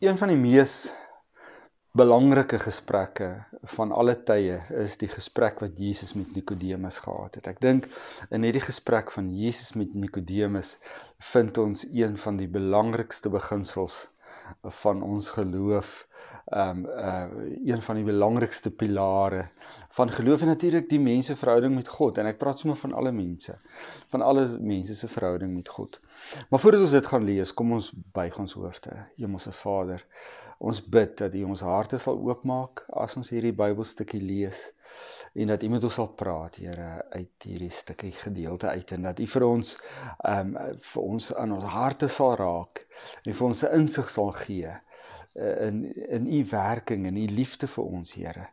een van die mees belangrike gesprekke van alle tye is die gesprek wat Jesus met Nikodemus gehad het. Ek dink in hierdie gesprek van Jesus met Nikodemus vind ons een van die belangrikste beginsels van ons geloof ehm um, eh uh, een van die belangrikste pilare van geloof en natuurlik die menseverhouding met God en ek praat sommer van alle mense van alle mense se verhouding met God. Maar voordat ons dit gaan lees, kom ons buig ons hoofde. Hemelse Vader, ons bid dat U ons harte sal oopmaak as ons hierdie Bybelstukkie lees en dat U met ons sal praat, Here, uit hierdie stukkie gedeelte uit en dat U vir ons ehm um, vir ons aan ons harte sal raak en vir ons 'n insig sal gee Eh, in in u werking en u liefde vir ons Here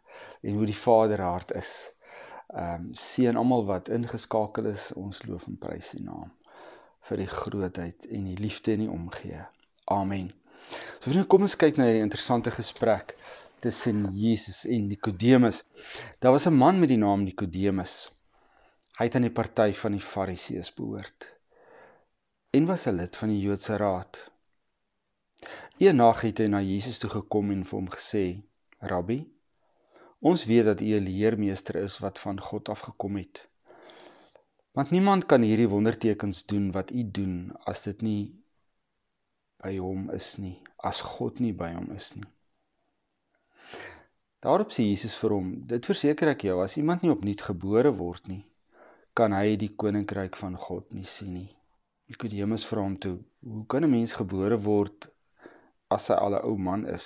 en hoe die Vader hart is. Ehm um, seën almal wat ingeskakel is. Ons loof en prys u naam vir die grootheid en die liefde en die omgee. Amen. So vriende, kom ons kyk na hierdie interessante gesprek tussen Jesus en Nikodemus. Daar was 'n man met die naam Nikodemus. Hy het aan die party van die Fariseërs behoort en was 'n lid van die Joodse raad. Een nag het hy na Jesus toe gekom en vir hom gesê: "Rabbi, ons weet dat U 'n leermeester is wat van God af gekom het. Want niemand kan hierdie wondertekens doen wat U doen as dit nie by hom is nie, as God nie by hom is nie." Daarop sê Jesus vir hom: "Dit verseker ek jou, as iemand nie opnuut gebore word nie, kan hy die koninkryk van God nie sien nie." Nikodemus vra hom toe: "Hoe kan 'n mens gebore word as hy al 'n ou man is.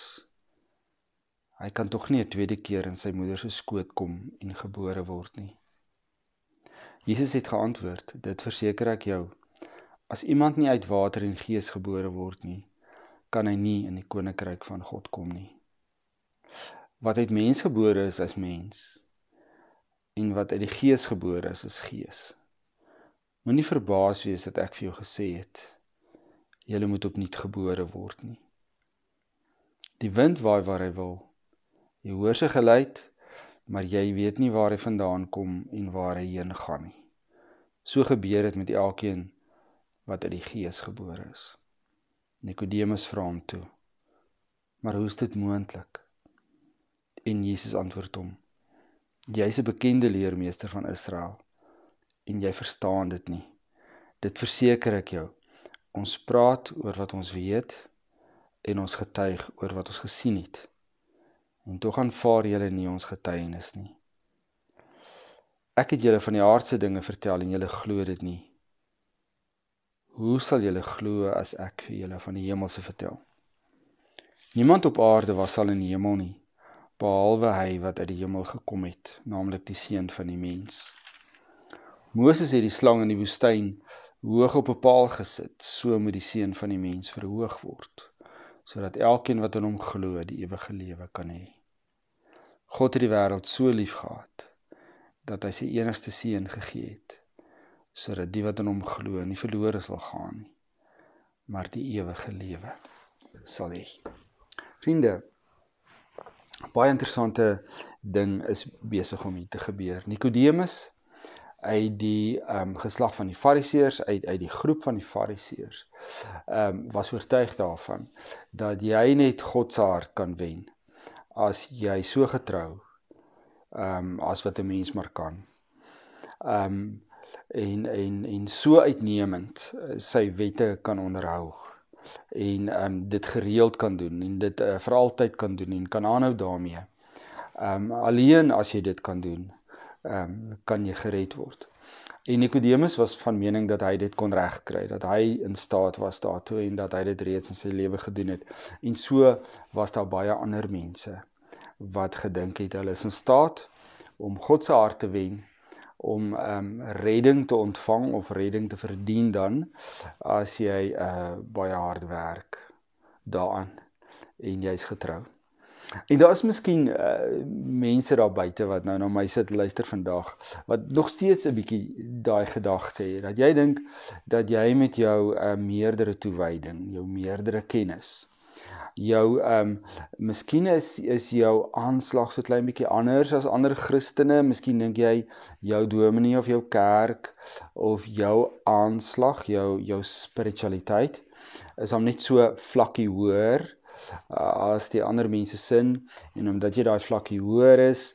Hy kan tog nie 'n tweede keer in sy moeder se skoot kom en gebore word nie. Jesus het geantwoord: "Dit verseker ek jou, as iemand nie uit water en gees gebore word nie, kan hy nie in die koninkryk van God kom nie." Wat uit mens gebore is, is mens. En wat uit die gees gebore is, is gees. Moenie verbaas wees dat ek vir jou gesê het: "Julle moet opnuut gebore word nie." Die wind waai waar hy wil. Jy hoor sy geluid, maar jy weet nie waar hy vandaan kom en waar hy heen gaan nie. So gebeur dit met elkeen wat uit die gees gebore is. Nikodemus vra hom toe: "Maar hoe is dit moontlik?" En Jesus antwoord hom: "Jy's 'n bekende leermeester van Israel en jy verstaan dit nie. Dit verseker ek jou. Ons praat oor wat ons weet." en ons getuig oor wat ons gesien het. En tog aanvaar julle nie ons getuienis nie. Ek het julle van die aardse dinge vertel en julle glo dit nie. Hoe sal julle glo as ek vir julle van die hemelse vertel? Niemand op aarde was al in die hemel nie behalwe hy wat uit die hemel gekom het, naamlik die seun van die mens. Moses het die slang in die woestyn hoog op 'n paal gesit, so moet die seun van die mens verhoog word sodat elkeen wat in hom glo die ewige lewe kan hê. God het die wêreld so liefgehad dat hy sy enigste seun gegee het sodat die wat in hom glo nie verlore sal gaan nie, maar die ewige lewe sal hê. Vriende, baie interessante ding is besig om hier te gebeur. Nikodemus uit die ehm um, geslag van die fariseërs uit uit die groep van die fariseërs ehm um, was oortuig daarvan dat jy net God se hart kan wen as jy so getrou ehm um, as wat 'n mens maar kan. Ehm um, en en en so uitnemend sy wette kan onderhou en ehm um, dit gereeld kan doen en dit uh, vir altyd kan doen en kan aanhou daarmee. Ehm um, alleen as jy dit kan doen ehm um, kan jy gered word. En Nikodemus was van mening dat hy dit kon regkry, dat hy in staat was daartoe en dat hy dit reeds in sy lewe gedoen het. En so was daar baie ander mense wat gedink het hulle is in staat om God se hart te wen om ehm um, redding te ontvang of redding te verdien dan as jy uh baie hard werk daaraan en jy's getrou. En daar is miskien uh, mense daar buite wat nou na my sit luister vandag wat nog steeds 'n bietjie daai gedagte het dat jy dink dat jy met jou 'n uh, eh, meerdere toewyding, jou meerdere kennis jou ehm um, miskien is is jou aanslag so klein bietjie anders as ander Christene. Miskien dink jy jou dominee of jou kerk of jou aanslag, jou jou spiritualiteit is hom net so vlakkie hoër uh, as die ander mense sin en omdat jy daai vlakkie hoër is,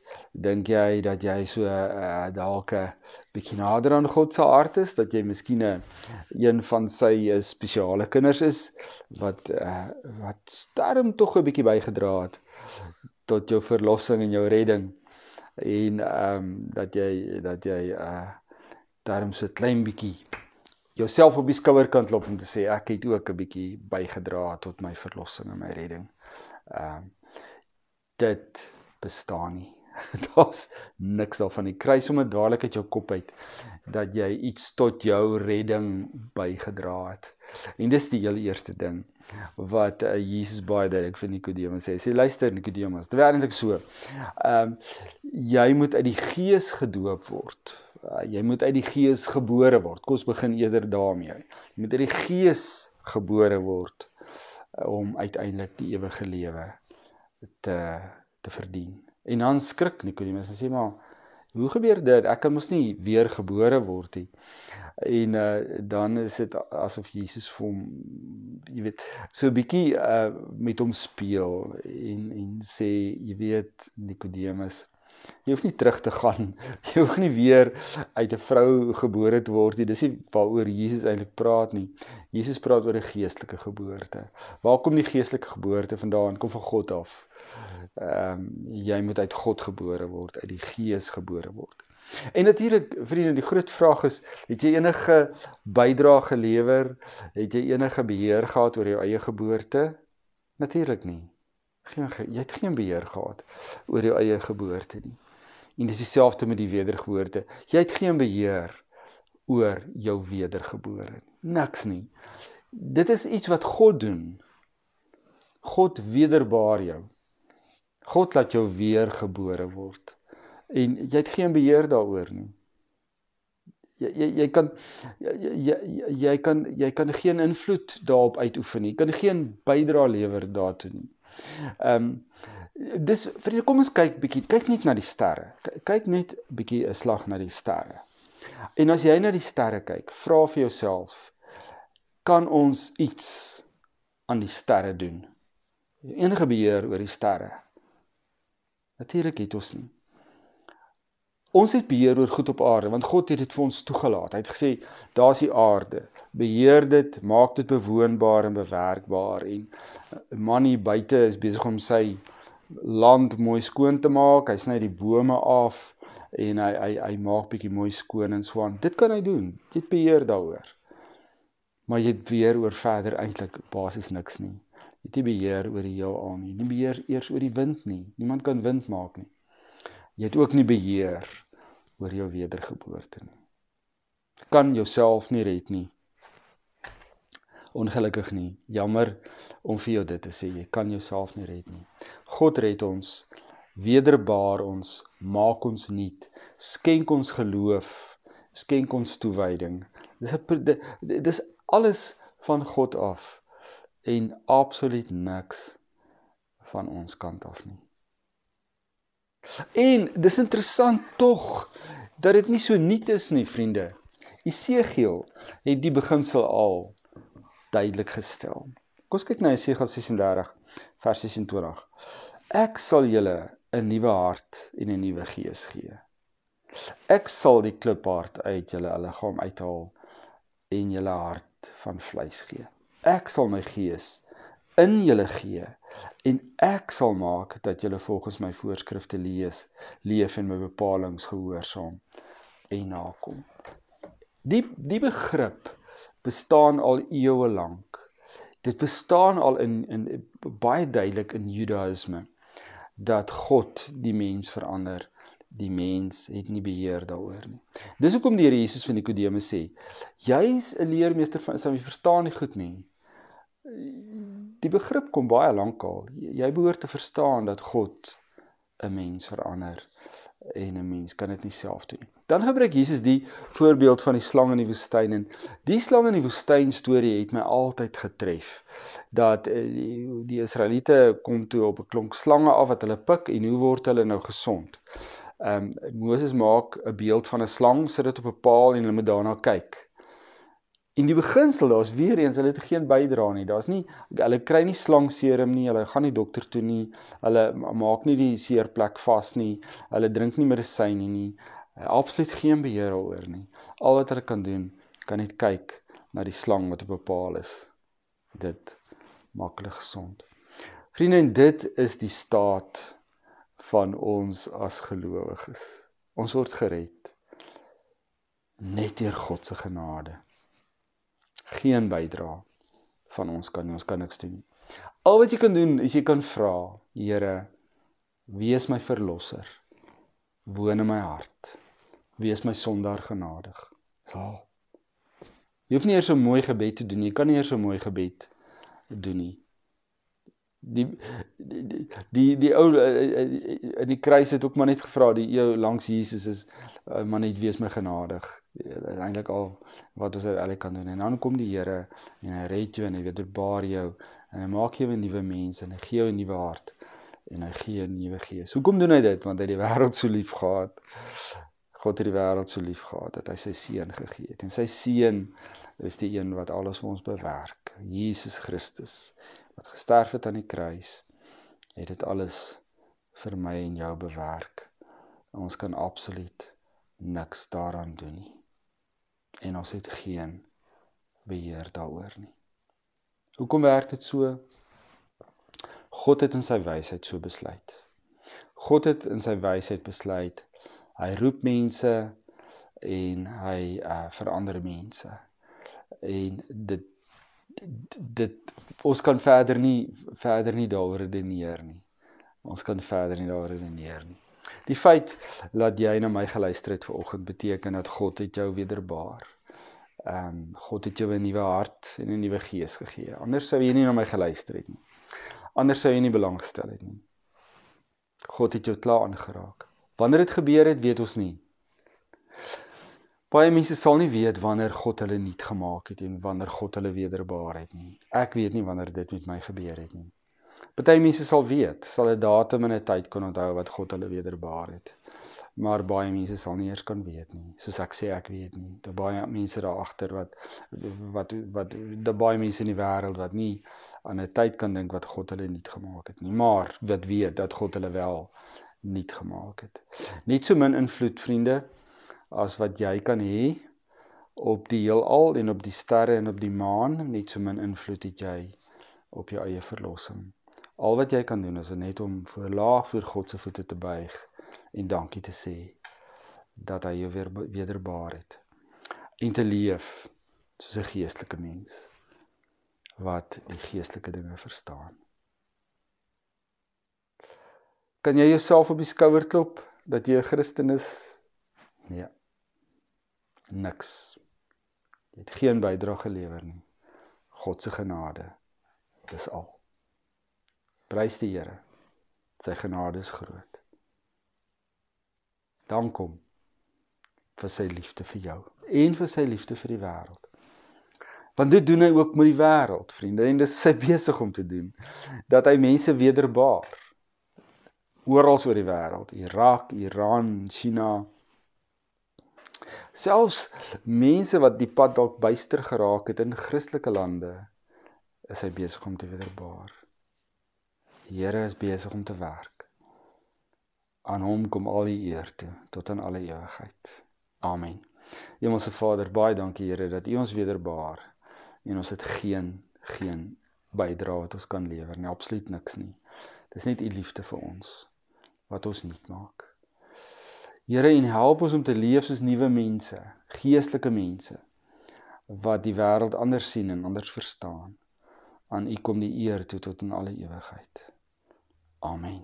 dink jy dat jy so uh, dalk 'n bietjie nader aan God se hart is, dat jy miskien een van sy eh, spesiale kinders is wat uh, wat sterm tog 'n bietjie bygedra het tot jou verlossing en jou redding en ehm um, dat jy dat jy uh daarom so 'n klein bietjie jouself op die skouer kan klop om te sê ek het ook 'n bietjie bygedra tot my verlossing en my redding. Ehm uh, dit bestaan nie. Daar's niks daarvan nie. Kry sommer dadelik uit jou kop uit dat jy iets tot jou redding bygedra het. En dis die heel eerste ding wat uh, Jesus baie direk vir Nikodemus sê. Hy sê luister Nikodemus, dit werk eintlik so. Ehm um, jy moet uit die gees gedoop word. Uh, jy moet uit die gees gebore word. Kom ons begin eerder daarmee. Jy moet uit die gees gebore word uh, om uiteindelik die ewige lewe te te verdien. En dan skrik Nikodemus en sê maar hoe gebeur dit? Ek kan mos nie weer gebore word nie. En uh, dan is dit asof Jesus vir hom jy weet so 'n bietjie uh, met hom speel en en sê jy weet Nikodemus Jy hoef nie terug te gaan. Jy hoef nie weer uit 'n vrou gebore te word nie. Dis nie waaroor Jesus eintlik praat nie. Jesus praat oor 'n geestelike geboorte. Waar kom die geestelike geboorte vandaan? Kom van God af. Ehm um, jy moet uit God gebore word, uit die Gees gebore word. En natuurlik vriende, die groot vraag is, het jy enige bydrae gelewer? Het jy enige beheer gehad oor jou eie geboorte? Natuurlik nie. Ja, geen jy het geen beheer gehad oor jou eie geboorte nie. En dis dieselfde met die wedergeboorte. Jy het geen beheer oor jou wedergebore nie. Niks nie. Dit is iets wat God doen. God wederbaar jou. God laat jou weer gebore word. En jy het geen beheer daaroor nie. Jy jy jy kan jy jy, jy kan jy kan geen invloed daarop uitoefen nie. Jy kan geen bydrae lewer daartoe nie. Ehm um, dis vriende, kom ons kyk bietjie, kyk net na die sterre. Kyk net bietjie 'n slag na die sterre. En as jy na die sterre kyk, vra vir jouself, kan ons iets aan die sterre doen? Enige beheer oor die sterre? Natuurlik het ons nie ons het beheer oor goed op aarde want God het dit vir ons toegelaat. Hy het gesê daar's die aarde. Beheer dit, maak dit bewoonbaar en bewerkbaar en 'n eh, man hier buite is besig om sy land mooi skoon te maak. Hy sny die bome af en hy hy hy maak bietjie mooi skoon en so aan. Dit kan hy doen. Jy het beheer daaroor. Maar jy het weer oor verder eintlik basies niks nie. Jy het nie beheer oor die heelal nie. Jy beheer eers oor die wind nie. Niemand kan wind maak nie. Jy het ook nie beheer oor jou wedergeboorte nie. Kan jouself nie red nie. Ongelukkig nie. Jammer om vir jou dit te sê, jy kan jouself nie red nie. God red ons, wederbaar ons, maak ons nuut, skenk ons geloof, skenk ons toewyding. Dis 'n dis alles van God af en absoluut niks van ons kant af nie. En dis interessant tog dat dit nie so nuut is nie, vriende. Esegiel het die beginsel al duidelik gestel. Kom ons kyk na Esegiel 36 vers 26. Ek sal julle 'n nuwe hart en 'n nuwe gees gee. Ek sal die kliphart uit julle liggaam uithaal en julle hart van vleis gee. Ek sal my gees in julle gee en ek sal maak dat julle volgens my voorskrifte lees, leef en my bepalinge gehoorsaam en nakom. Die die begrip bestaan al eeue lank. Dit bestaan al in in baie duidelik in Judaïsme dat God die mens verander. Die mens het nie beheer daaroor nie. Dis hoekom die Here Jesus van Nikodemus sê: "Jy's 'n leermeester van, sal jy verstaan nie goed nie." Die begrip kom baie lankal. Jy behoort te verstaan dat God 'n mens verander en 'n mens kan dit nie self doen nie. Dan gebruik Jesus die voorbeeld van die slang in die woestyn en die slang in die woestyn storie het my altyd getref dat eh, die, die Israeliete kom toe op 'n klonk slange af wat hulle pik en hoe word hulle nou gesond? Ehm um, Moses maak 'n beeld van 'n slang, sit dit op 'n paal en hulle moet daarna kyk. En die beginsel daar's weer eens hulle het geen bydrae nie. Daar's nie hulle kry nie slangserum nie, hulle gaan nie dokter toe nie. Hulle maak nie die seerplek vas nie. Hulle drink nie medisyne nie. Absoluut geen beheer daaroor nie. Al wat hulle kan doen, kan net kyk na die slang wat op bepaal is. Dit maak hulle gesond. Vriende, en dit is die staat van ons as gelowiges. Ons word gered net deur God se genade geen bydrae van ons kan nie. Ons kan niks doen nie. Al wat jy kan doen is jy kan vra, Here, wees my verlosser. Woon in my hart. Wees my sondaar genadig. Ja. Jy hoef nie eers so mooi gebed te doen. Jy kan nie eers so mooi gebed doen nie die die die ou eh, eh, eh, in die kruis het ook maar net gevra die eeu langs Jesus is maar net wees my genadig ja, eintlik al wat ons al kan doen en dan kom die Here en hy red jou en hy wederbaar jou en hy maak jou 'n nuwe mens en hy gee jou 'n nuwe hart en hy gee 'n nuwe gees hoekom doen hy dit want hy die wêreld so lief gehad God het die wêreld so lief gehad dat hy sy seun gegee het en sy seun is die een wat alles vir ons bewerk Jesus Christus wat gesterf het aan die kruis, het dit alles vir my en jou bewerk. Ons kan absoluut niks daaraan doen nie. En ons het geen beheer daaroor nie. Hoekom werk dit so? God het in sy wysheid so besluit. God het in sy wysheid besluit. Hy roep mense en hy uh, verander mense. En dit dit ons kan verder nie verder nie daaroor redeneer nie. Ons kan verder nie daaroor redeneer nie. Die feit dat jy na my geluister het vanoggend beteken dat God het jou wederbaar. Ehm um, God het jou 'n nuwe hart en 'n nuwe gees gegee. Anders sou jy nie na my geluister het nie. Anders sou jy nie belangstel het nie. God het jou klaar aangeraak. Wanneer dit gebeur het, weet ons nie. Baie mense sal nie weet wanneer God hulle nuut gemaak het en wanneer God hulle wederbaar het nie. Ek weet nie wanneer dit met my gebeur het nie. Party mense sal weet, sal 'n datum en 'n tyd kon onthou wat God hulle wederbaar het. Maar baie mense sal nie eers kan weet nie. Soos ek sê, ek weet nie. Daar baie mense daar agter wat wat wat daar baie mense in die wêreld wat nie aan 'n tyd kan dink wat God hulle nuut gemaak het nie, maar wat weet dat God hulle wel nuut gemaak het. Net so min invloed, vriende as wat jy kan hê op die heelal en op die sterre en op die maan, net so min invloed het jy op jou eie verlossing. Al wat jy kan doen is er net om voor laag voor God se voete te buig en dankie te sê dat hy jou weer wederbaar het en te leef soos 'n geestelike mens wat die geestelike dinge verstaan. Kan jy jouself op die skouer klop dat jy 'n Christen is? Nee. Ja niks. Jy het geen bydrae gelewer nie. God se genade is al. Prys die Here. Sy genade is groot. Dank hom vir sy liefde vir jou en vir sy liefde vir die wêreld. Want dit doen hy ook met die wêreld, vriende, en dit is sy besig om te doen dat hy mense wederbaar oral oor die wêreld, Irak, Iran, China, Selfs mense wat die pad dalk byster geraak het in Christelike lande, is hy besig om te wederbaar. Die Here is besig om te werk. Aan hom kom al die eer toe tot in alle ewigheid. Amen. Hemelse Vader, baie dankie Here dat U ons wederbaar en ons het geen geen bydra wat ons kan lewer nie, absoluut niks nie. Dis net U liefde vir ons wat ons nuut maak. Here, en help ons om te leef soos nuwe mense, geestelike mense wat die wêreld anders sien en anders verstaan. Aan U kom die eer toe tot in alle ewigheid. Amen.